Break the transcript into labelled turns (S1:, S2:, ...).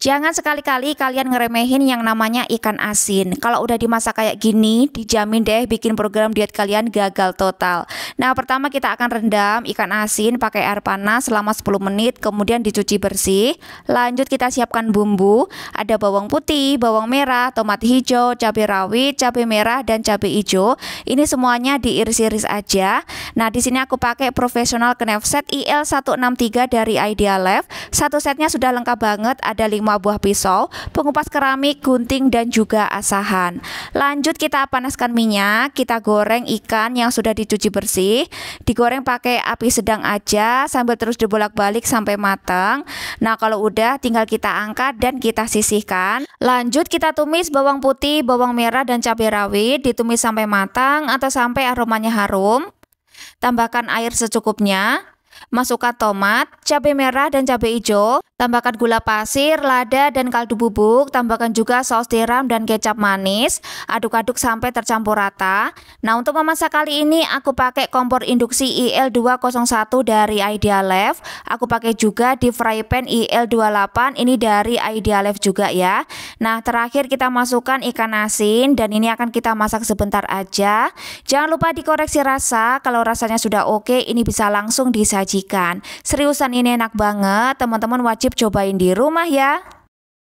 S1: Jangan sekali-kali kalian ngeremehin yang namanya ikan asin. Kalau udah dimasak kayak gini, dijamin deh bikin program diet kalian gagal total. Nah, pertama kita akan rendam ikan asin pakai air panas selama 10 menit, kemudian dicuci bersih. Lanjut kita siapkan bumbu, ada bawang putih, bawang merah, tomat hijau, cabai rawit, cabai merah dan cabai hijau. Ini semuanya diiris-iris aja. Nah, di sini aku pakai profesional Set IL163 dari Idealife. Satu setnya sudah lengkap banget, ada lima buah pisau, pengupas keramik, gunting, dan juga asahan. Lanjut kita panaskan minyak, kita goreng ikan yang sudah dicuci bersih, digoreng pakai api sedang aja sambil terus dibolak-balik sampai matang. Nah kalau udah tinggal kita angkat dan kita sisihkan. Lanjut kita tumis bawang putih, bawang merah, dan cabai rawit, ditumis sampai matang atau sampai aromanya harum. Tambahkan air secukupnya, Masukkan tomat, cabai merah dan cabai hijau Tambahkan gula pasir, lada, dan kaldu bubuk. Tambahkan juga saus tiram dan kecap manis. Aduk-aduk sampai tercampur rata. Nah, untuk memasak kali ini aku pakai kompor induksi IL201 dari Idealef. Aku pakai juga di fry pan IL28 ini dari Idealef juga ya. Nah, terakhir kita masukkan ikan asin dan ini akan kita masak sebentar aja. Jangan lupa dikoreksi rasa. Kalau rasanya sudah oke, ini bisa langsung disajikan. Seriusan ini enak banget. Teman-teman wajib wajib cobain di rumah ya.